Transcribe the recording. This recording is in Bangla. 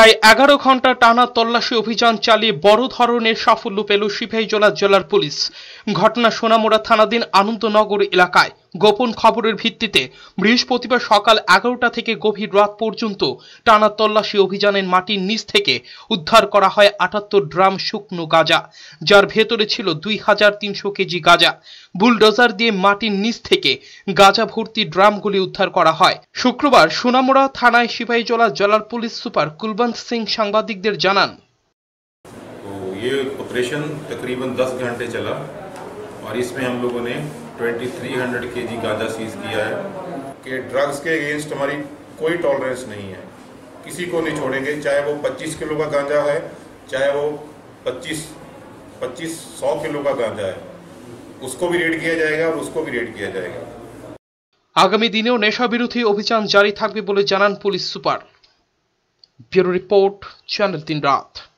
প্রায় এগারো ঘন্টা টানা তল্লাশি অভিযান চালিয়ে বড় ধরনের সাফল্য পেল সিপাহীজলা জেলার পুলিশ ঘটনা সোনামুড়া থানাধীন আনন্দনগর এলাকায় গোপন খবরের ভিত্তিতে বৃহস্পতিবার সকাল এগারোটা থেকে গভীর রাত পর্যন্ত টানা তল্লাশি অভিযানের মাটির নিচ থেকে উদ্ধার করা হয় আটাত্তর ড্রাম শুকনো গাঁজা যার ভেতরে ছিল দুই হাজার তিনশো কেজি গাঁজা বুলডোজার দিয়ে মাটির নিচ থেকে গাঁজা ভর্তি ড্রামগুলি উদ্ধার করা হয় শুক্রবার সোনামুড়া থানায় সিপাহীজলা জেলার পুলিশ সুপার কুলবন্ত সিং সাংবাদিকদের জানান ये ऑपरेशन तकरीबन 10 घंटे चला और इसमें हम लोगों ने 2300 केजी गांजा सीज किया है कि ड्रग्स के अगेंस्ट हमारी कोई टॉलरेंस नहीं है किसी को नहीं छोड़ेंगे चाहे वो 25 किलो का गांजा है चाहे वो 25 25 सौ किलो का गांजा है उसको भी रेड किया जाएगा और उसको भी रेड किया जाएगा आगामी दिनों नेशा विरोधी अभियान जारी থাকবে বলে জানান police super bureau report channel তিন রাত